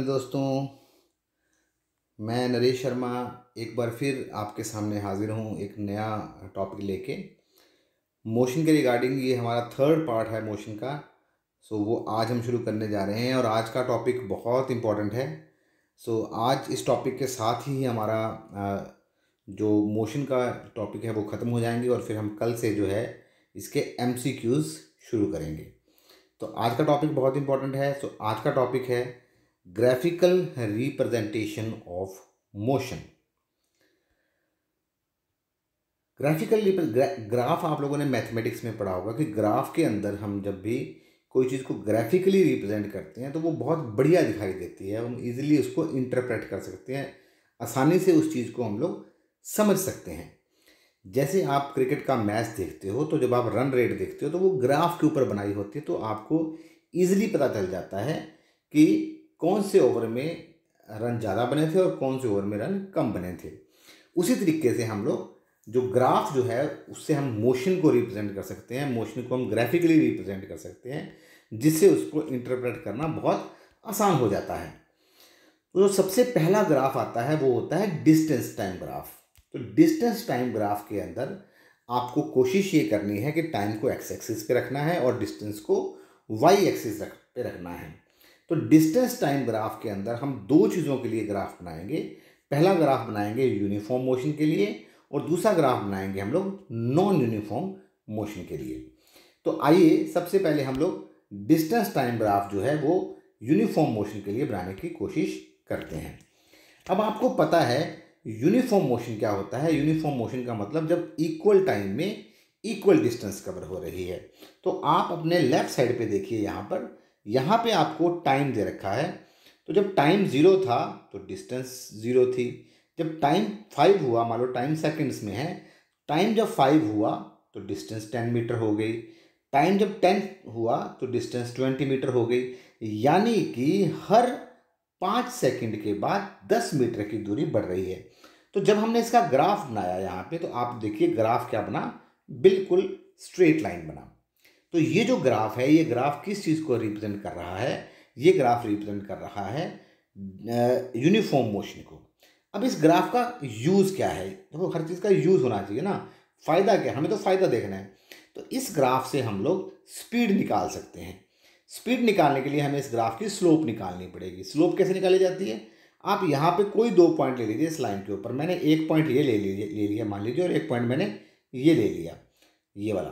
मेरे दोस्तों मैं नरेश शर्मा एक बार फिर आपके सामने हाजिर हूँ एक नया टॉपिक लेके मोशन के रिगार्डिंग ये हमारा थर्ड पार्ट है मोशन का सो वो आज हम शुरू करने जा रहे हैं और आज का टॉपिक बहुत इम्पॉर्टेंट है सो आज इस टॉपिक के साथ ही हमारा जो मोशन का टॉपिक है वो ख़त्म हो जाएंगे और फिर हम कल से जो है इसके एम शुरू करेंगे तो आज का टॉपिक बहुत इम्पॉर्टेंट है सो आज का टॉपिक है graphical representation of motion graphical gra, graph आप लोगों ने मैथमेटिक्स में पढ़ा होगा कि ग्राफ के अंदर हम जब भी कोई चीज़ को ग्राफिकली रिप्रेजेंट करते हैं तो वो बहुत बढ़िया दिखाई देती है हम इजीली उसको इंटरप्रेट कर सकते हैं आसानी से उस चीज़ को हम लोग समझ सकते हैं जैसे आप क्रिकेट का मैच देखते हो तो जब आप रन रेट देखते हो तो वो ग्राफ के ऊपर बनाई होती है तो आपको ईजिली पता चल जाता है कि कौन से ओवर में रन ज़्यादा बने थे और कौन से ओवर में रन कम बने थे उसी तरीके से हम लोग जो ग्राफ जो है उससे हम मोशन को रिप्रेजेंट कर सकते हैं मोशन को हम ग्राफिकली रिप्रेजेंट कर सकते हैं जिससे उसको इंटरप्रेट करना बहुत आसान हो जाता है तो सबसे पहला ग्राफ आता है वो होता है डिस्टेंस टाइम ग्राफ तो डिस्टेंस टाइम ग्राफ के अंदर आपको कोशिश ये करनी है कि टाइम को एक्स एक्सिस पे रखना है और डिस्टेंस को वाई एक्सिस पे रखना है तो डिस्टेंस टाइम ग्राफ के अंदर हम दो चीज़ों के लिए ग्राफ बनाएंगे पहला ग्राफ बनाएंगे यूनिफॉर्म मोशन के लिए और दूसरा ग्राफ बनाएंगे हम लोग नॉन यूनिफॉर्म मोशन के लिए तो आइए सबसे पहले हम लोग डिस्टेंस टाइम ग्राफ जो है वो यूनिफॉर्म मोशन के लिए बनाने की कोशिश करते हैं अब आपको पता है यूनिफॉर्म मोशन क्या होता है यूनिफॉर्म मोशन का मतलब जब इक्वल टाइम में इक्वल डिस्टेंस कवर हो रही है तो आप अपने लेफ्ट साइड पे देखिए यहाँ पर यहाँ पे आपको टाइम दे रखा है तो जब टाइम ज़ीरो था तो डिस्टेंस ज़ीरो थी जब टाइम फाइव हुआ मान लो टाइम सेकेंड्स में है टाइम जब फाइव हुआ तो डिस्टेंस टेन मीटर हो गई टाइम जब टेन हुआ तो डिस्टेंस ट्वेंटी मीटर हो गई यानी कि हर पाँच सेकंड के बाद दस मीटर की दूरी बढ़ रही है तो जब हमने इसका ग्राफ बनाया यहाँ पे तो आप देखिए ग्राफ क्या बना बिल्कुल स्ट्रेट लाइन बना तो ये जो ग्राफ है ये ग्राफ किस चीज़ को रिप्रेजेंट कर रहा है ये ग्राफ रिप्रेजेंट कर रहा है यूनिफॉर्म मोशन को अब इस ग्राफ का यूज़ क्या है देखो तो हर चीज़ का यूज़ होना चाहिए ना फ़ायदा क्या हमें तो फ़ायदा देखना है तो इस ग्राफ से हम लोग स्पीड निकाल सकते हैं स्पीड निकालने के लिए हमें इस ग्राफ की स्लोप निकालनी पड़ेगी स्लोप कैसे निकाली जाती है आप यहाँ पे कोई दो पॉइंट ले लीजिए इस लाइन के ऊपर मैंने एक पॉइंट ये ले लीजिए ले लिया मान लीजिए और एक पॉइंट मैंने ये ले लिया ये वाला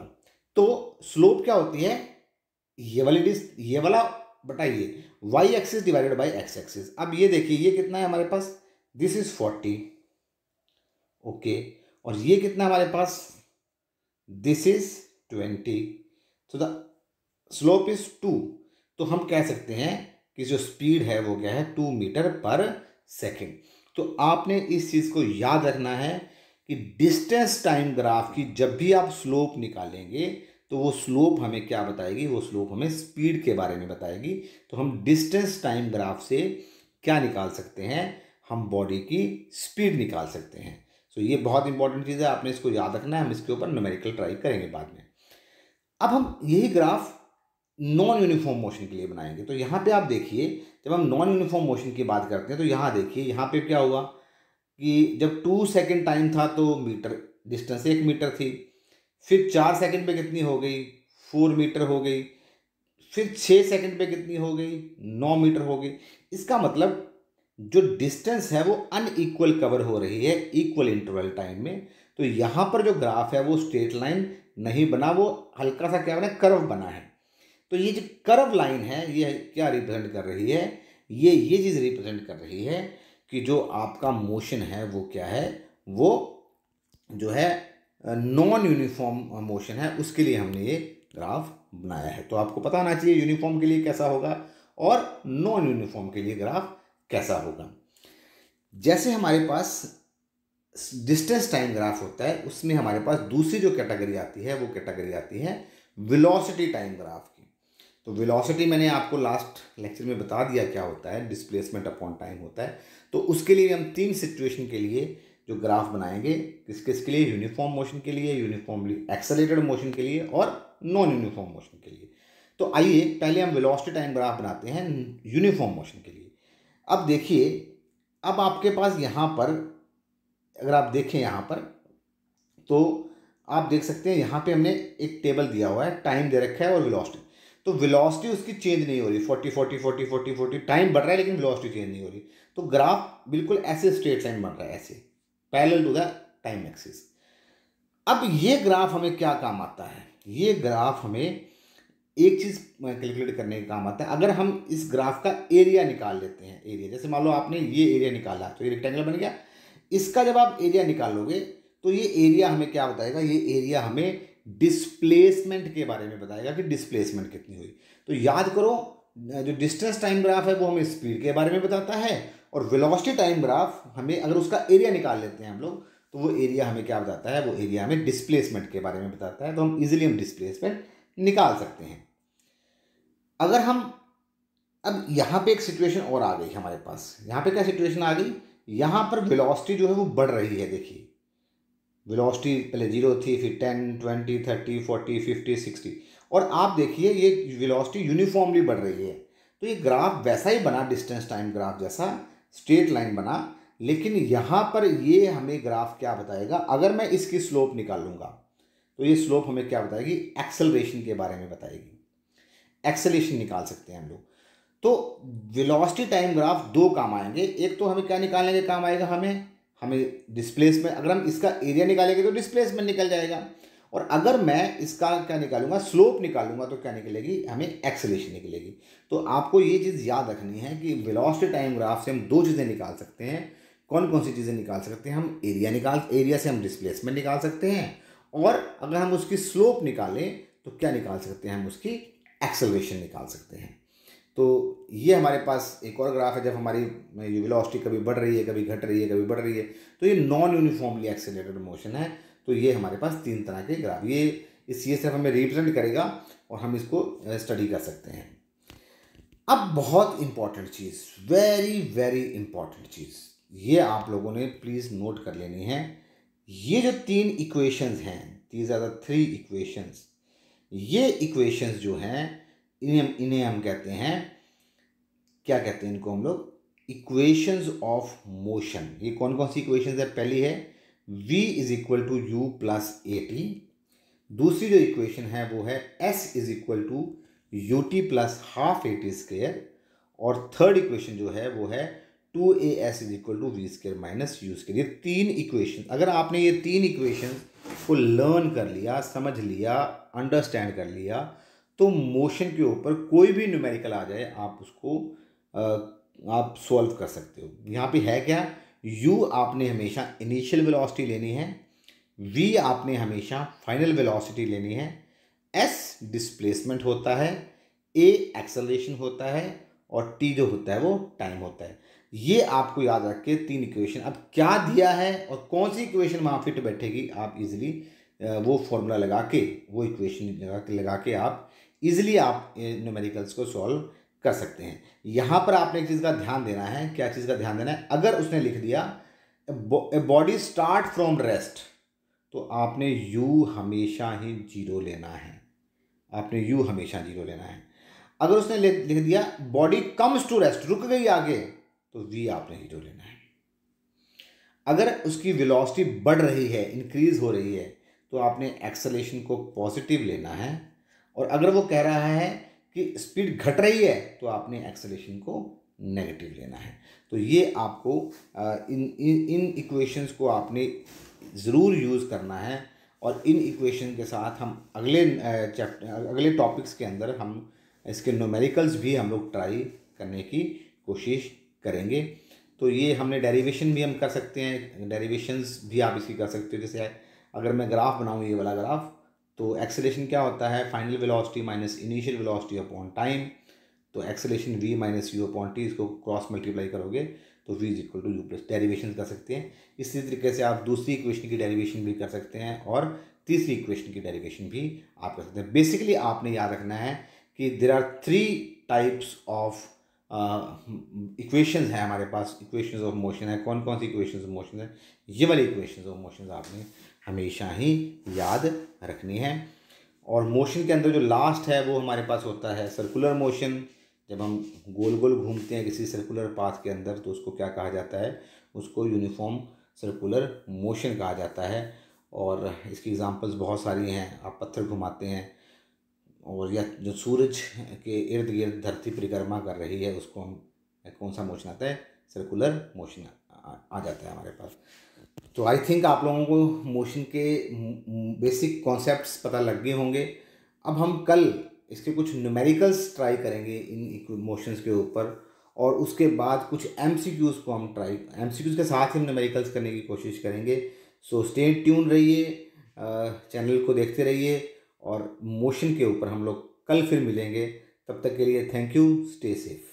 तो स्लोप क्या होती है ये वाली डिस ये वाला बताइए Y axis divided by X axis अब ये देखिए ये कितना है हमारे पास दिस इज फोर्टी ओके और ये कितना हमारे पास दिस इज ट्वेंटी तो द स्लोप इज टू तो हम कह सकते हैं कि जो स्पीड है वो क्या है टू मीटर पर सेकेंड तो आपने इस चीज़ को याद रखना है कि डिस्टेंस टाइम ग्राफ की जब भी आप स्लोप निकालेंगे तो वो स्लोप हमें क्या बताएगी वो स्लोप हमें स्पीड के बारे में बताएगी तो हम डिस्टेंस टाइम ग्राफ से क्या निकाल सकते हैं हम बॉडी की स्पीड निकाल सकते हैं सो ये बहुत इंपॉर्टेंट चीज़ है आपने इसको याद रखना है हम इसके ऊपर न्यूमेरिकल ट्राई करेंगे बाद में अब हम यही ग्राफ नॉन यूनिफॉर्म मोशन के लिए बनाएंगे तो यहाँ पे आप देखिए जब हम नॉन यूनिफॉर्म मोशन की बात करते हैं तो यहाँ देखिए यहाँ पे क्या हुआ कि जब टू सेकेंड टाइम था तो मीटर डिस्टेंस एक मीटर थी फिर चार सेकेंड पे कितनी हो गई फोर मीटर हो गई फिर छः सेकेंड पे कितनी हो गई नौ मीटर हो गई इसका मतलब जो डिस्टेंस है वो एकवल कवर हो रही है इक्वल इंटरवल टाइम में तो यहाँ पर जो ग्राफ है वो स्ट्रेट लाइन नहीं बना वो हल्का सा क्या बना कर्व बना है तो ये जो कर्व लाइन है ये क्या रिप्रेजेंट कर रही है ये ये चीज़ रिप्रेजेंट कर रही है कि जो आपका मोशन है वो क्या है वो जो है नॉन यूनिफॉर्म मोशन है उसके लिए हमने ये ग्राफ बनाया है तो आपको पता होना चाहिए यूनिफॉर्म के लिए कैसा होगा और नॉन यूनिफॉर्म के लिए ग्राफ कैसा होगा जैसे हमारे पास डिस्टेंस टाइम ग्राफ होता है उसमें हमारे पास दूसरी जो कैटेगरी आती है वो कैटेगरी आती है विलोसिटी टाइम ग्राफ तो वेलोसिटी मैंने आपको लास्ट लेक्चर में बता दिया क्या होता है डिस्प्लेसमेंट अपॉन टाइम होता है तो उसके लिए हम तीन सिचुएशन के लिए जो ग्राफ बनाएंगे किस किस के लिए यूनिफॉर्म मोशन के लिए यूनिफॉर्मली एक्सेलेटेड मोशन के लिए और नॉन यूनिफॉर्म मोशन के लिए तो आइए पहले हम वेलोसिटी टाइम ग्राफ बनाते हैं यूनिफॉर्म मोशन के लिए अब देखिए अब आपके पास यहाँ पर अगर आप देखें यहाँ पर तो आप देख सकते हैं यहाँ पे हमने एक टेबल दिया हुआ है टाइम दे रखा है और वेलोसिटी तो वेलोसिटी उसकी चेंज नहीं हो रही forty forty forty forty forty time बढ़ रहा है लेकिन वेलोसिटी चेंज नहीं हो रही तो ग्राफ बिल्कुल ऐसे स्ट्रेट लाइन बन रहा है ऐसे parallel to the time axis अब ये ग्राफ हमें क्या काम आता है ये ग्राफ हमें एक चीज़ कैलकुलेट करने का काम आता है अगर हम इस ग्राफ का एरिया निकाल लेते हैं एरिया जैसे मान लो आपने ये एरिया निकाला तो ये रेक्टेंगल बन गया इसका जब आप एरिया निकालोगे तो ये एरिया हमें क्या बताएगा ये एरिया हमें डिस्प्लेसमेंट के बारे में बताएगा कि डिस्प्लेसमेंट कितनी हुई तो याद करो जो डिस्टेंस टाइम ग्राफ है वो हमें स्पीड के बारे में बताता है और वेलोसिटी टाइम ग्राफ हमें अगर उसका एरिया निकाल लेते हैं हम लोग तो वो एरिया हमें क्या बताता है वो एरिया हमें डिस्प्लेसमेंट के बारे में बताता है तो हम इजिली हम डिस्प्लेसमेंट निकाल सकते हैं अगर हम अब यहाँ पे एक सिचुएशन और आ गई हमारे पास यहाँ पे क्या सिचुएशन आ गई यहाँ पर वेलोसिटी जो है वो बढ़ रही है देखिए वेलोसिटी पहले जीरो थी फिर ten twenty thirty forty fifty sixty और आप देखिए ये वेलोसिटी यूनिफॉर्मली बढ़ रही है तो ये ग्राफ वैसा ही बना डिस्टेंस टाइम ग्राफ जैसा स्ट्रेट लाइन बना लेकिन यहाँ पर ये हमें ग्राफ क्या बताएगा अगर मैं इसकी स्लोप निकाल लूँगा तो ये स्लोप हमें क्या बताएगी एक्सेलरेशन के बारे में बताएगी एक्सेलेशन निकाल सकते हैं हम लोग तो वेलोसिटी टाइम ग्राफ दो काम आएंगे एक तो हमें क्या निकालने के काम आएगा हमें हमें डिस्प्लेसमेंट अगर हम इसका एरिया निकालेंगे तो डिस्प्लेसमेंट निकल जाएगा और अगर मैं इसका क्या निकालूंगा स्लोप निकालूंगा तो क्या निकलेगी हमें एक्सलेशन निकलेगी तो आपको ये चीज़ याद रखनी है कि वेलोसिटी टाइम ग्राफ से हम दो चीज़ें निकाल सकते हैं कौन कौन सी चीज़ें निकाल सकते हैं हम एरिया निकाल एरिया से हम डिस्प्लेसमेंट निकाल सकते हैं और अगर हम उसकी स्लोप निकालें तो क्या निकाल सकते हैं हम उसकी एक्सलेशन निकाल सकते हैं तो ये हमारे पास एक और ग्राफ है जब हमारी वेलोसिटी कभी बढ़ रही है कभी घट रही है कभी बढ़ रही है तो ये नॉन यूनिफॉर्मली एक्सेलेटेड मोशन है तो ये हमारे पास तीन तरह के ग्राफ ये इस ये सिर्फ हमें रिप्रेजेंट करेगा और हम इसको स्टडी कर सकते हैं अब बहुत इंपॉर्टेंट चीज़ वेरी वेरी इंपॉर्टेंट चीज़ ये आप लोगों ने प्लीज़ नोट कर लेनी है ये जो तीन इक्वेशंस हैं these are the three equations ये इक्वेशंस जो हैं इन्हें इन्हें हम कहते हैं क्या कहते हैं इनको हम लोग इक्वेशंस ऑफ मोशन ये कौन कौन सी इक्वेशंस है पहली है v is equal to u plus a t दूसरी जो इक्वेशन है वो है s is equal to u t plus half a t square और थर्ड इक्वेशन जो है वो है two a s is equal to v square minus u square ये तीन इक्वेशन अगर आपने ये तीन इक्वेशन को लर्न कर लिया समझ लिया अंडरस्टैंड कर लिया तो मोशन के ऊपर कोई भी न्यूमेरिकल आ जाए आप उसको आप सॉल्व कर सकते हो यहाँ पे है क्या u आपने हमेशा इनिशियल वेलोसिटी लेनी है v आपने हमेशा फाइनल वेलोसिटी लेनी है s डिस्प्लेसमेंट होता है ए एक्सलेशन होता है और टी जो होता है वो टाइम होता है ये आपको याद रख के तीन इक्वेशन अब क्या दिया है और कौन सी इक्वेशन वहाँ फिट बैठेगी आप इजीली वो फॉर्मूला लगा के वो इक्वेशन लगा के लगा के आप ईजिली आप न्यूमेरिकल्स को सॉल्व कर सकते हैं यहाँ पर आपने एक चीज़ का ध्यान देना है क्या चीज़ का ध्यान देना है अगर उसने लिख दिया a body start from rest तो आपने यू हमेशा ही जीरो लेना है आपने यू हमेशा जीरो लेना है अगर उसने लिख दिया बॉडी कम्स टू रेस्ट रुक गई आगे तो वी आपने जीरो लेना है अगर उसकी विलोसिटी बढ़ रही है इंक्रीज हो रही है तो आपने एक्सलेशन को पॉजिटिव लेना है और अगर वो कह रहा है कि स्पीड घट रही है तो आपने एक्सेलेशन को नेगेटिव लेना है तो ये आपको इन इन इन इक्वेशंस को आपने ज़रूर यूज़ करना है और इन इक्वेशन के साथ हम अगले चैप्टर अगले टॉपिक्स के अंदर हम इसके नोमेरिकल्स भी हम लोग ट्राई करने की कोशिश करेंगे तो ये हमने डेरिवेशन भी हम कर सकते हैं डेरिवेशंस भी आप इसकी कर सकते हो जैसे अगर मैं ग्राफ बनाऊँ ये वाला ग्राफ तो एक्सेलेशन क्या होता है final velocity minus initial velocity upon time तो acceleration v minus u upon t इसको क्रॉस मल्टीप्लाई करोगे तो v is equal to u plus derivation कर सकते हैं इसी तरीके से आप दूसरी इक्वेशन की डेरिवेशन भी कर सकते हैं और तीसरी इक्वेशन की डेरिवेशन भी आप कर सकते हैं बेसिकली आपने याद रखना है कि there are three types of equation हैं हमारे पास इक्वेशन ऑफ मोशन है कौन कौन सी इक्वेशन ऑफ मोशन है ये वाली इक्वेशन ऑफ मोशन आपने हमेशा ही याद रखनी है और मोशन के अंदर जो लास्ट है वो हमारे पास होता है सर्कुलर मोशन जब हम गोल गोल घूमते हैं किसी सर्कुलर पाथ के अंदर तो उसको क्या कहा जाता है उसको यूनिफॉर्म सर्कुलर मोशन कहा जाता है और इसकी एग्जांपल्स बहुत सारी हैं आप पत्थर घुमाते हैं और या जो सूरज के इर्द गिर्द धरती परिक्रमा कर रही है उसको हम कौन सा मोशन आता है सर्कुलर मोशन आ, आ जाता है हमारे पास तो आई थिंक आप लोगों को मोशन के बेसिक कॉन्सेप्ट्स पता लग गए होंगे अब हम कल इसके कुछ न्यूमेरिकल्स ट्राई करेंगे इन मोशंस के ऊपर और उसके बाद कुछ एम को हम ट्राई एम के साथ ही न्यूमेरिकल्स करने की कोशिश करेंगे सो स्टे ट्यून रहिए चैनल को देखते रहिए और मोशन के ऊपर हम लोग कल फिर मिलेंगे तब तक के लिए थैंक यू स्टे सेफ